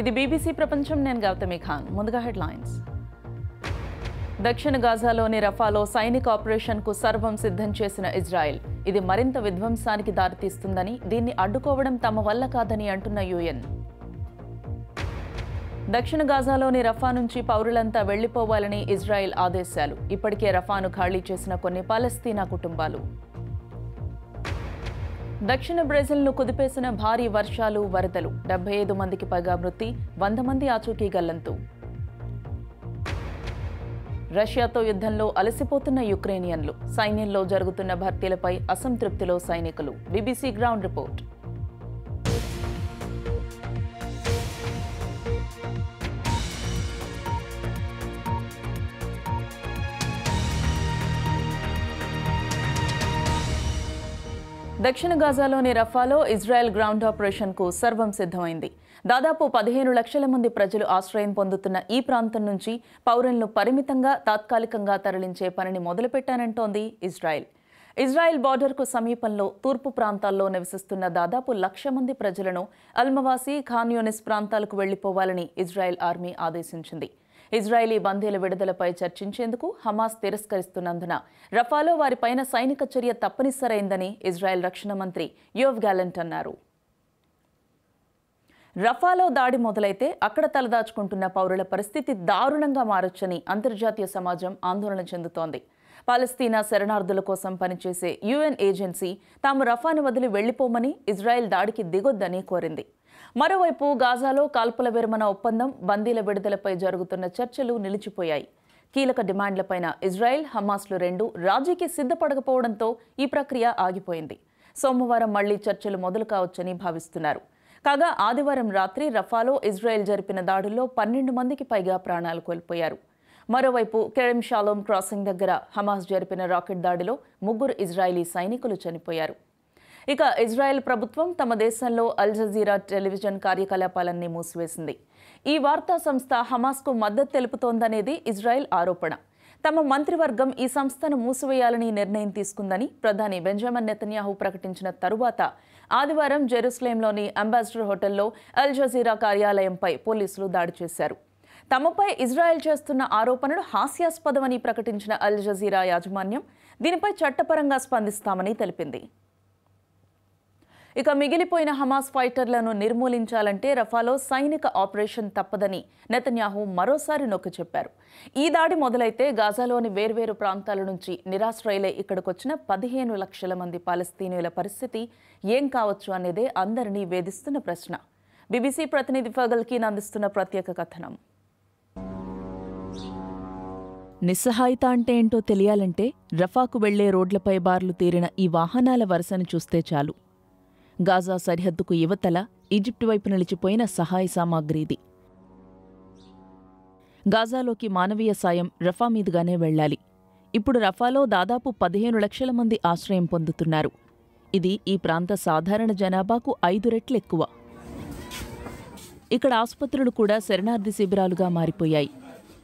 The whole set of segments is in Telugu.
ఇది బీబీసీ ప్రపంచం నేను గౌతమి ఖాన్ ముందుగా లైన్స్ దక్షిణ గాజాలోని రఫాలో సైనిక ఆపరేషన్కు సర్వం సిద్ధం చేసిన ఇజ్రాయెల్ ఇది మరింత విధ్వంసానికి దారితీస్తుందని దీన్ని అడ్డుకోవడం తమ వల్ల కాదని అంటున్న యుఎన్ దక్షిణ గాజాలోని రఫా నుంచి పౌరులంతా వెళ్లిపోవాలని ఇజ్రాయెల్ ఆదేశాలు ఇప్పటికే రఫాను ఖాళీ చేసిన కొన్ని పాలస్తీనా కుటుంబాలు దక్షిణ బ్రెజిల్ను కుదిపేసిన భారీ వర్షాలు వరదలు డెబ్బై ఐదు మందికి పైగా మృతి వంద మంది ఆచూకీ గల్లంతు రష్యాతో యుద్ధంలో అలసిపోతున్న యుక్రేనియన్లు సైన్యంలో జరుగుతున్న భర్తీలపై అసంతృప్తిలో సైనికులు బీబీసీ గ్రౌండ్ రిపోర్ట్ దక్షిణ గాజాలోని రఫాలో ఇజ్రాయెల్ గ్రౌండ్ ఆపరేషన్కు సర్వం సిద్ధమైంది దాదాపు పదిహేను లక్షల మంది ప్రజలు ఆశ్రయం పొందుతున్న ఈ ప్రాంతం నుంచి పౌరులను పరిమితంగా తాత్కాలికంగా తరలించే పనిని మొదలుపెట్టానంటోంది ఇజ్రాయెల్ ఇజ్రాయెల్ బార్డర్కు సమీపంలో తూర్పు ప్రాంతాల్లో నివసిస్తున్న దాదాపు లక్ష మంది ప్రజలను అల్మవాసి ఖాన్యూనిస్ ప్రాంతాలకు వెళ్లిపోవాలని ఇజ్రాయెల్ ఆర్మీ ఆదేశించింది ఇజ్రాయేలీ బందీల విడుదలపై చర్చించేందుకు హమాస్ తిరస్కరిస్తున్నందున రఫాలో వారిపైన సైనిక చర్య తప్పనిసరైందని ఇజ్రాయెల్ రక్షణ మంత్రి యోవ్ గ్యాలెంట్ అన్నారు రఫాలో దాడి మొదలైతే అక్కడ తలదాచుకుంటున్న పౌరుల పరిస్థితి దారుణంగా మారొచ్చని అంతర్జాతీయ సమాజం ఆందోళన చెందుతోంది పాలస్తీనా శరణార్థుల కోసం పనిచేసే యుఎన్ ఏజెన్సీ తాము రఫాను వదిలి వెళ్లిపోమని ఇజ్రాయెల్ దాడికి దిగొద్దని కోరింది మరోవైపు గాజాలో కాల్పుల విరమణ ఒప్పందం బందీల విడుదలపై జరుగుతున్న చర్చలు నిలిచిపోయాయి కీలక డిమాండ్లపైన ఇజ్రాయెల్ హమాస్లు రెండు రాజీకి సిద్ధపడకపోవడంతో ఈ ప్రక్రియ ఆగిపోయింది సోమవారం మళ్లీ చర్చలు మొదలు కావచ్చని భావిస్తున్నారు కాగా ఆదివారం రాత్రి రఫాలో ఇజ్రాయెల్ జరిపిన దాడుల్లో పన్నెండు మందికి పైగా ప్రాణాలు కోల్పోయారు మరోవైపు కెరెమ్ షాలోమ్ క్రాసింగ్ దగ్గర హమాస్ జరిపిన రాకెట్ దాడిలో ముగ్గురు ఇజ్రాయలీ సైనికులు చనిపోయారు ఇక ఇజ్రాయెల్ ప్రభుత్వం తమ దేశంలో అల్ జజీరా టెలివిజన్ కార్యకలాపాలన్నీ మూసివేసింది ఈ వార్తా సంస్థ హమాస్కు మద్దతు తెలుపుతోందనేది ఇజ్రాయెల్ ఆరోపణ తమ మంత్రివర్గం ఈ సంస్థను మూసివేయాలని నిర్ణయం తీసుకుందని ప్రధాని బెంజమిన్ నెతన్యాహు ప్రకటించిన తరువాత ఆదివారం జెరూసలేంలోని అంబాసిడర్ హోటల్లో అల్ జజీరా కార్యాలయంపై పోలీసులు దాడి చేశారు తమపై ఇజ్రాయెల్ చేస్తున్న ఆరోపణలు హాస్యాస్పదమని ప్రకటించిన అల్ జజీరా యాజమాన్యం దీనిపై చట్టపరంగా స్పందిస్తామని తెలిపింది ఇక మిగిలిపోయిన హమాస్ ఫైటర్లను నిర్మూలించాలంటే రఫాలో సైనిక ఆపరేషన్ తప్పదని నెతన్యాహు మరోసారి నొక్కి చెప్పారు ఈ దాడి మొదలైతే గాజాలోని వేర్వేరు ప్రాంతాల నుంచి నిరాశ్రయులే ఇక్కడికొచ్చిన పదిహేను లక్షల మంది పాలస్తీనుల పరిస్థితి ఏం కావచ్చు అనేదే అందరినీ వేధిస్తున్న ప్రశ్న బీబీసీ ప్రతినిధి ఫగల్కి అందిస్తున్న ప్రత్యేక కథనం నిస్సహాయిత అంటే ఏంటో తెలియాలంటే రఫాకు వెళ్లే రోడ్లపై బార్లు తీరిన ఈ వాహనాల వరుసను చూస్తే చాలు గాజా సరిహద్దుకు యువతల ఈజిప్టు వైపు నిలిచిపోయిన సహాయ సామాగ్రిది గాజాలోకి మానవీయ సాయం రఫా మీదుగానే వెళ్లాలి ఇప్పుడు రఫాలో దాదాపు పదిహేను లక్షల మంది ఆశ్రయం పొందుతున్నారు ఇది ఈ ప్రాంత సాధారణ జనాభాకు ఐదు రెట్లు ఎక్కువ ఇక్కడ ఆసుపత్రులు కూడా శరణార్థి శిబిరాలుగా మారిపోయాయి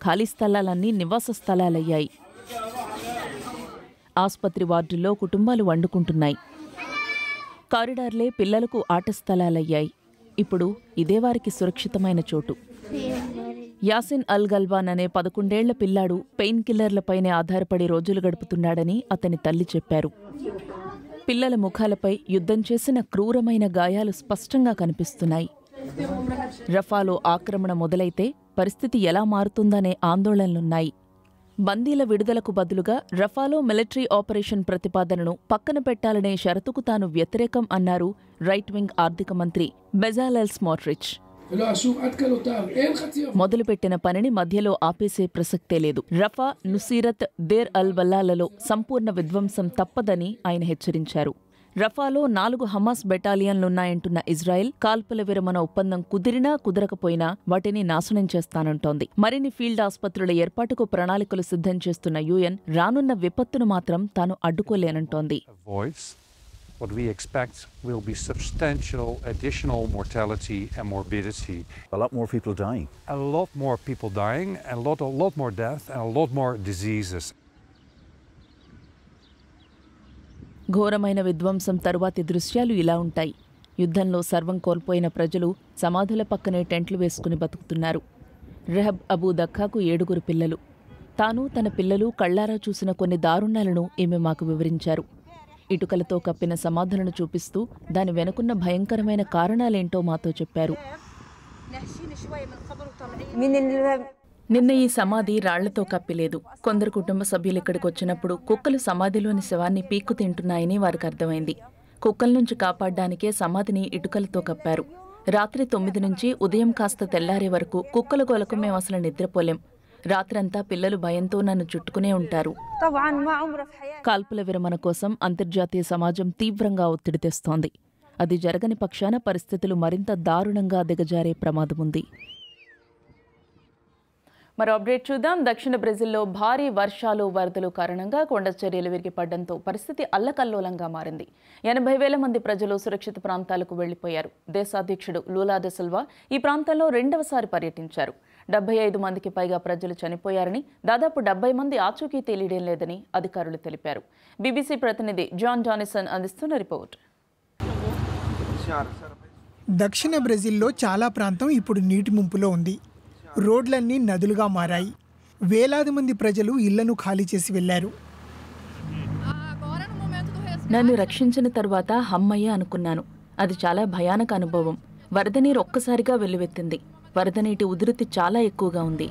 ఖాళీ స్థలాలన్నీ నివాస స్థలాలయ్యాయి ఆసుపత్రి వార్డుల్లో కుటుంబాలు వండుకుంటున్నాయి కారిడార్లే పిల్లలకు ఆట స్థలాలయ్యాయి ఇప్పుడు ఇదే వారికి సురక్షితమైన చోటు యాసిన్ అల్ గల్వాన్ అనే పదకొండేళ్ల పిల్లాడు పెయిన్ కిల్లర్లపైనే ఆధారపడి రోజులు గడుపుతున్నాడని అతని తల్లి చెప్పారు పిల్లల ముఖాలపై యుద్ధం చేసిన క్రూరమైన గాయాలు స్పష్టంగా కనిపిస్తున్నాయి రఫాలో ఆక్రమణ మొదలైతే పరిస్థితి ఎలా మారుతుందనే ఆందోళనలున్నాయి బందీల విడుదలకు బదులుగా రఫాలో మిలిటరీ ఆపరేషన్ ప్రతిపాదనను పక్కన పెట్టాలనే షరతుకు తాను వ్యతిరేకం అన్నారు రైట్ వింగ్ ఆర్థిక మంత్రి బెజాలెల్స్ మోట్రిచ్ మొదలుపెట్టిన పనిని మధ్యలో ఆపేసే ప్రసక్తే లేదు రఫా నుసీరత్ దేర్ అల్ వల్లాలలో సంపూర్ణ విధ్వంసం తప్పదని ఆయన హెచ్చరించారు రఫాలో నాలుగు హమాస్ బెటాలియన్లున్నాయంటున్న ఇజ్రాయెల్ కాల్పుల విరమణ ఒప్పందం కుదిరినా కుదరకపోయినా వాటిని నాశనం చేస్తానంటోంది మరిన్ని ఫీల్డ్ ఆసుపత్రుల ఏర్పాటుకు ప్రణాళికలు సిద్ధం చేస్తున్న యుఎన్ రానున్న విపత్తును మాత్రం తాను అడ్డుకోలేనంటోంది what we expect will be substantial additional mortality and morbidity. A lot more people dying. A lot more people dying, a lot, a lot more death, and a lot more diseases. ఘోరమైన విధ్వంసం తరువాతి దృశ్యాలు ఇలా ఉంటాయి యుద్ధంలో సర్వం కోల్పోయిన ప్రజలు సమాధుల పక్కనే టెంట్లు వేసుకుని బతుకుతున్నారు రెహబ్ అబూ దక్కాకు ఏడుగురు పిల్లలు తాను తన పిల్లలు కళ్లారా చూసిన కొన్ని దారుణాలను ఈమె మాకు వివరించారు ఇటుకలతో కప్పిన సమాధులను చూపిస్తూ దాని వెనుకున్న భయంకరమైన కారణాలేంటో మాతో చెప్పారు నిన్న ఈ సమాధి రాళ్లతో కప్పిలేదు కొందరు కుటుంబ సభ్యులు ఇక్కడికి వచ్చినప్పుడు కుక్కలు సమాధిలోని శవాన్ని పీక్కు తింటున్నాయని వారికి అర్థమైంది కుక్కల నుంచి కాపాడడానికే సమాధిని ఇటుకలతో కప్పారు రాత్రి తొమ్మిది నుంచి ఉదయం కాస్త తెల్లారే వరకు కుక్కల గోలకు మేము అసలు నిద్రపోలేం రాత్రంతా పిల్లలు భయంతో నన్ను చుట్టుకునే ఉంటారు కాల్పుల విరమణ కోసం అంతర్జాతీయ సమాజం తీవ్రంగా ఒత్తిడి తెస్తోంది అది జరగని పక్షాన పరిస్థితులు మరింత దారుణంగా దిగజారే ప్రమాదముంది మరో అప్డేట్ చూద్దాం దక్షిణ బ్రెజిల్లో భారీ వర్షాలు వరదలు కారణంగా కొండ చర్యలు విరిగిపడడంతో పరిస్థితి అల్లకల్లోలంగా మారింది ఎనభై వేల మంది ప్రజలు సురక్షిత ప్రాంతాలకు వెళ్లిపోయారు దేశాధ్యక్షుడు లూలా డెసల్వా ఈ ప్రాంతంలో రెండవసారి పర్యటించారు డెబ్బై ఐదు మందికి పైగా ప్రజలు చనిపోయారని దాదాపు డెబ్బై మంది ఆచూకీ తెలియడం లేదని అధికారులు తెలిపారు బీబీసీ ప్రతినిధి జాన్ జానిసన్ అందిస్తున్న రిపోర్ట్ దక్షిణ బ్రెజిల్లో చాలా ప్రాంతం ఇప్పుడు నీటి ముంపులో ఉంది రోడ్లన్నీ నదులుగా మారాయి వేలాది మంది ప్రజలు ఇళ్లను ఖాళీ చేసి వెళ్లారు నన్ను రక్షించిన తర్వాత హమ్మయ్య అనుకున్నాను అది చాలా భయానక అనుభవం వరద నీరు ఒక్కసారిగా వెల్లువెత్తింది వరద నీటి ఉధృతి చాలా ఎక్కువగా ఉంది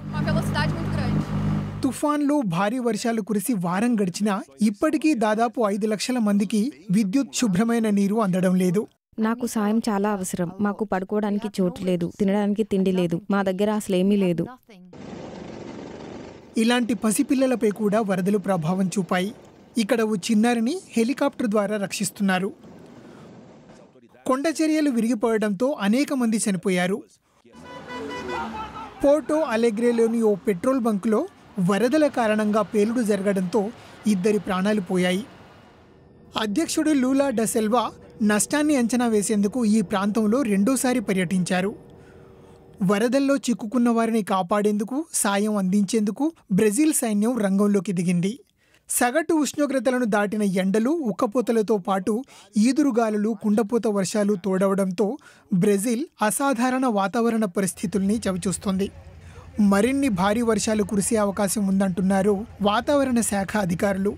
తుఫాన్లు భారీ వర్షాలు కురిసి వారం గడిచినా ఇప్పటికీ దాదాపు ఐదు లక్షల మందికి విద్యుత్ శుభ్రమైన నీరు అందడం లేదు నాకు సాయం చాలా అవసరం మాకు పడుకోవడానికి చోటు లేదు తినడానికి తిండి లేదు మా దగ్గర అసలు ఏమీ లేదు ఇలాంటి పసిపిల్లలపై కూడా వరదలు ప్రభావం చూపాయి ఇక్కడ ఓ చిన్నారిని హెలికాప్టర్ ద్వారా రక్షిస్తున్నారు కొండచర్యలు విరిగిపోయడంతో విరిగిపోవడంతో అనేక మంది చనిపోయారు పోర్టో అలెగ్రేలోని ఓ పెట్రోల్ బంకులో వరదల కారణంగా పేలుడు జరగడంతో ఇద్దరి ప్రాణాలు పోయాయి అధ్యక్షుడు లూలా డసెల్వా నష్టాన్ని అంచనా వేసేందుకు ఈ ప్రాంతంలో రెండోసారి పర్యటించారు వరదల్లో చిక్కుకున్న వారిని కాపాడేందుకు సాయం అందించేందుకు బ్రెజిల్ సైన్యం రంగంలోకి దిగింది సగటు ఉష్ణోగ్రతలను దాటిన ఎండలు ఉక్కపోతలతో పాటు ఈదురుగాలులు కుండపోత వర్షాలు తోడవడంతో బ్రెజిల్ అసాధారణ వాతావరణ పరిస్థితుల్ని చవిచూస్తోంది మరిన్ని భారీ వర్షాలు కురిసే అవకాశం ఉందంటున్నారు వాతావరణ శాఖ అధికారులు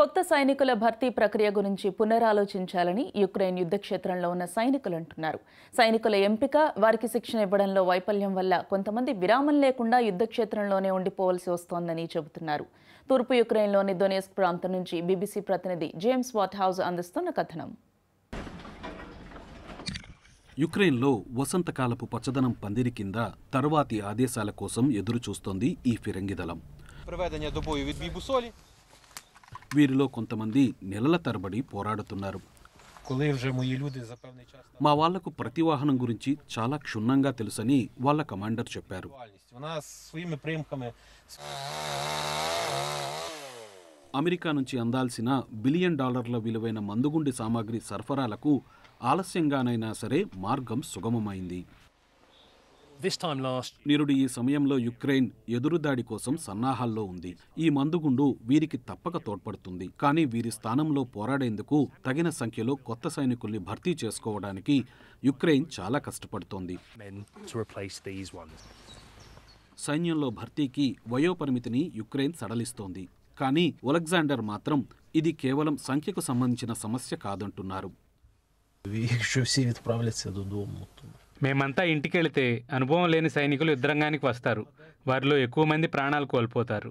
కొత్త సైనికుల భర్తీ ప్రక్రియ గురించి పునరాలోచించాలని యుక్రెయిన్ యుద్ధ క్షేత్రంలో ఉన్న సైనికులు అంటున్నారు సైనికుల ఎంపిక వారికి శిక్షణ ఇవ్వడంలో వైఫల్యం వల్ల కొంతమంది విరామం లేకుండా యుద్ధ క్షేత్రంలోనే ఉండిపోవలసి వస్తోందని చెబుతున్నారు తూర్పు యుక్రెయిన్లోని డొనేస్క్ ప్రాంతం నుంచి బీబీసీ ప్రతినిధి జేమ్స్ వాట్ హౌస్ అందిస్తున్న కథనం యుక్రెయిన్లో వసంతకాలపు పచ్చదనం పందిరి కింద తరువాతి ఆదేశాల కోసం ఎదురుచూస్తోంది ఈ ఫిరంగిదళం వీరిలో కొంతమంది నెలల తరబడి పోరాడుతున్నారు మా వాళ్లకు ప్రతి వాహనం గురించి చాలా క్షుణ్ణంగా తెలుసని వాళ్ళ కమాండర్ చెప్పారు అమెరికా నుంచి అందాల్సిన బిలియన్ డాలర్ల విలువైన మందుగుండి సామాగ్రి సరఫరాలకు ఆలస్యంగానైనా సరే మార్గం సుగమమైంది నిరుడు ఈ సమయంలో యుక్రెయిన్ ఎదురుదాడి కోసం సన్నాహాల్లో ఉంది ఈ మందుగుండు వీరికి తప్పక తోడ్పడుతుంది కానీ వీరి స్థానంలో పోరాడేందుకు తగిన సంఖ్యలో కొత్త సైనికుల్ని భర్తీ చేసుకోవడానికి యుక్రెయిన్ చాలా కష్టపడుతోంది సైన్యంలో భర్తీకి వయోపరిమితిని యుక్రెయిన్ సడలిస్తోంది కానీ ఒలెగ్జాండర్ మాత్రం ఇది కేవలం సంఖ్యకు సంబంధించిన సమస్య కాదంటున్నారు మేమంతా ఇంటికి వెళితే అనుభవం లేని సైనికులు యుద్ధరంగానికి వస్తారు వారిలో ఎక్కువ మంది ప్రాణాలు కోల్పోతారు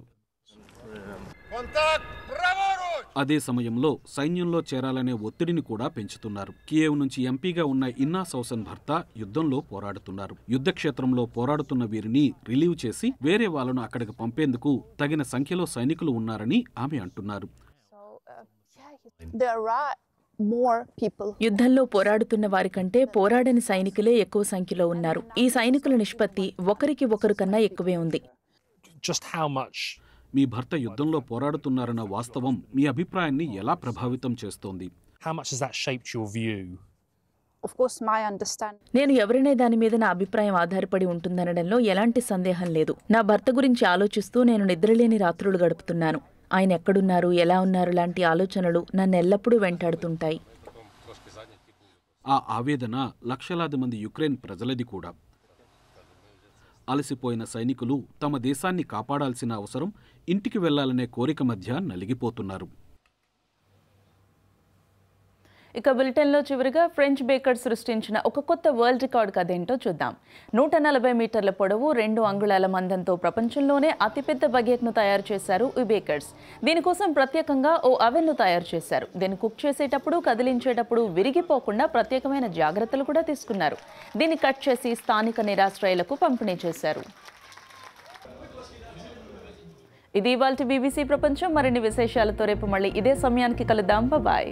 అదే సమయంలో సైన్యంలో చేరాలనే ఒత్తిడిని కూడా పెంచుతున్నారు కియేవ్ నుంచి ఎంపీగా ఉన్న ఇన్నా సౌసన్ భర్త యుద్ధంలో పోరాడుతున్నారు యుద్ధక్షేత్రంలో పోరాడుతున్న వీరిని రిలీవ్ చేసి వేరే వాళ్ళను అక్కడికి పంపేందుకు తగిన సంఖ్యలో సైనికులు ఉన్నారని ఆమె అంటున్నారు uh, యుద్ధంలో పోరాడుతున్న వారికంటే పోరాడని సైనికులే ఎక్కువ సంఖ్యలో ఉన్నారు ఈ సైనికుల నిష్పత్తి ఒకరికి ఒకరు కన్నా ఎక్కువే ఉంది మీ భర్త యుద్ధంలో పోరాడుతున్నారన్న వాస్తవం మీ అభిప్రాయాన్ని ఎలా ప్రభావితం చేస్తోంది నేను ఎవరినే దాని మీద నా అభిప్రాయం ఆధారపడి ఉంటుందనడంలో ఎలాంటి సందేహం లేదు నా భర్త గురించి ఆలోచిస్తూ నేను నిద్రలేని రాత్రులు గడుపుతున్నాను ఆయన ఎక్కడున్నారు ఎలా ఉన్నారు లాంటి ఆలోచనలు నన్ను ఎల్లప్పుడూ వెంటాడుతుంటాయి ఆ ఆవేదన లక్షలాది మంది యుక్రెయిన్ ప్రజలది కూడా అలసిపోయిన సైనికులు తమ దేశాన్ని కాపాడాల్సిన అవసరం ఇంటికి వెళ్లాలనే కోరిక మధ్య నలిగిపోతున్నారు ఇక బులెటిన్లో చివరిగా ఫ్రెంచ్ బేకర్ సృష్టించిన ఒక కొత్త వరల్డ్ రికార్డు కదేంటో చూద్దాం నూట నలభై మీటర్ల పొడవు రెండు అంగుళాల మందంతో ప్రపంచంలోనే అతిపెద్ద బగెట్ను తయారు చేశారు ఈ బేకర్స్ దీనికోసం ప్రత్యేకంగా ఓ అవెన్ను తయారు చేశారు దీన్ని కుక్ చేసేటప్పుడు కదిలించేటప్పుడు విరిగిపోకుండా ప్రత్యేకమైన జాగ్రత్తలు కూడా తీసుకున్నారు దీన్ని కట్ చేసి స్థానిక నిరాశ్రయాలకు పంపిణీ చేశారు ఇది ఇవాళ బీబీసీ ప్రపంచం మరిన్ని విశేషాలతో రేపు మళ్ళీ ఇదే సమయానికి కలుద్దాం బాయ్